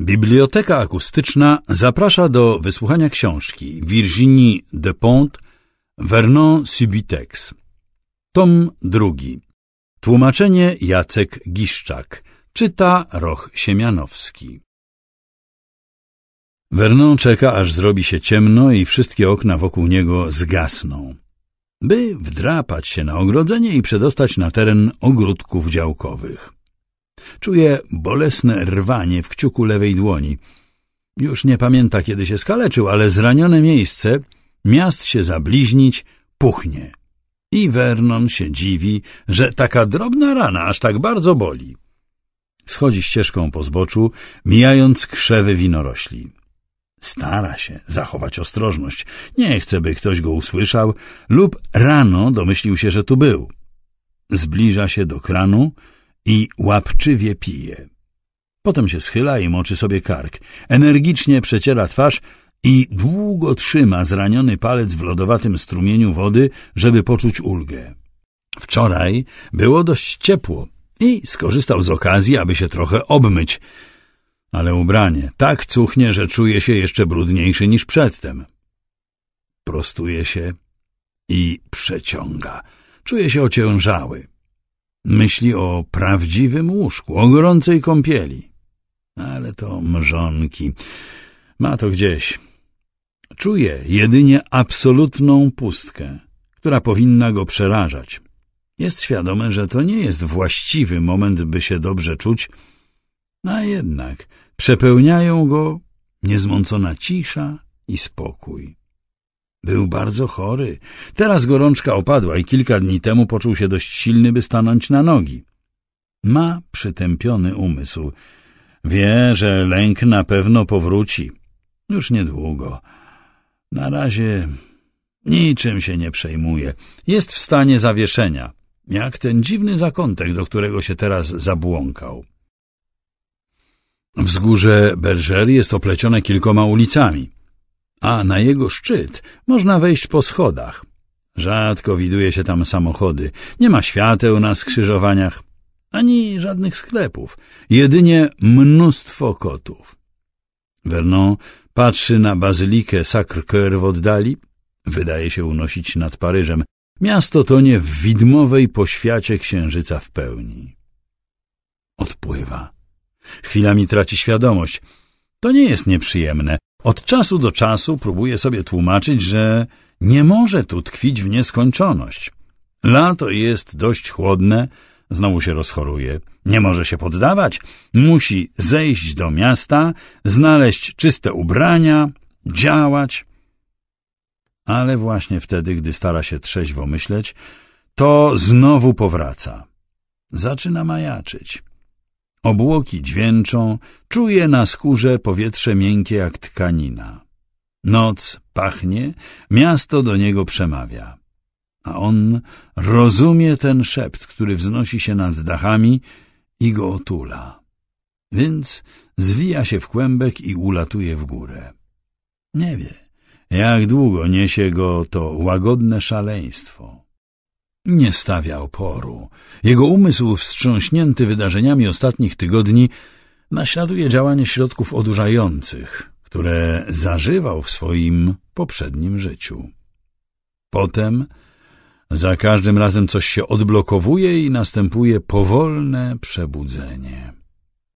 Biblioteka akustyczna zaprasza do wysłuchania książki Virginie de Pont Vernon Subitex. Tom drugi. Tłumaczenie Jacek Giszczak. Czyta Roch Siemianowski. Vernon czeka, aż zrobi się ciemno i wszystkie okna wokół niego zgasną, by wdrapać się na ogrodzenie i przedostać na teren ogródków działkowych. Czuje bolesne rwanie w kciuku lewej dłoni. Już nie pamięta, kiedy się skaleczył, ale zranione miejsce, miast się zabliźnić, puchnie. I Vernon się dziwi, że taka drobna rana aż tak bardzo boli. Schodzi ścieżką po zboczu, mijając krzewy winorośli. Stara się zachować ostrożność. Nie chce, by ktoś go usłyszał lub rano domyślił się, że tu był. Zbliża się do kranu, i łapczywie pije. Potem się schyla i moczy sobie kark. Energicznie przeciera twarz i długo trzyma zraniony palec w lodowatym strumieniu wody, żeby poczuć ulgę. Wczoraj było dość ciepło i skorzystał z okazji, aby się trochę obmyć. Ale ubranie tak cuchnie, że czuje się jeszcze brudniejszy niż przedtem. Prostuje się i przeciąga. Czuje się ociężały. Myśli o prawdziwym łóżku, o gorącej kąpieli. Ale to mrzonki. Ma to gdzieś. Czuje jedynie absolutną pustkę, która powinna go przerażać. Jest świadomy, że to nie jest właściwy moment, by się dobrze czuć, a jednak przepełniają go niezmącona cisza i spokój. Był bardzo chory. Teraz gorączka opadła i kilka dni temu poczuł się dość silny, by stanąć na nogi. Ma przytępiony umysł. Wie, że lęk na pewno powróci. Już niedługo. Na razie niczym się nie przejmuje. Jest w stanie zawieszenia, jak ten dziwny zakątek, do którego się teraz zabłąkał. Wzgórze Berger jest oplecione kilkoma ulicami a na jego szczyt można wejść po schodach. Rzadko widuje się tam samochody, nie ma świateł na skrzyżowaniach, ani żadnych sklepów, jedynie mnóstwo kotów. Vernon patrzy na bazylikę Sacre-Cœur w oddali, wydaje się unosić nad Paryżem. Miasto tonie w widmowej poświacie księżyca w pełni. Odpływa. Chwilami traci świadomość. To nie jest nieprzyjemne, od czasu do czasu próbuje sobie tłumaczyć, że nie może tu tkwić w nieskończoność. Lato jest dość chłodne, znowu się rozchoruje. Nie może się poddawać, musi zejść do miasta, znaleźć czyste ubrania, działać. Ale właśnie wtedy, gdy stara się trzeźwo myśleć, to znowu powraca. Zaczyna majaczyć. Obłoki dźwięczą, czuję na skórze powietrze miękkie jak tkanina. Noc pachnie, miasto do niego przemawia. A on rozumie ten szept, który wznosi się nad dachami i go otula. Więc zwija się w kłębek i ulatuje w górę. Nie wie, jak długo niesie go to łagodne szaleństwo. Nie stawia oporu. Jego umysł wstrząśnięty wydarzeniami ostatnich tygodni naśladuje działanie środków odurzających, które zażywał w swoim poprzednim życiu. Potem za każdym razem coś się odblokowuje i następuje powolne przebudzenie.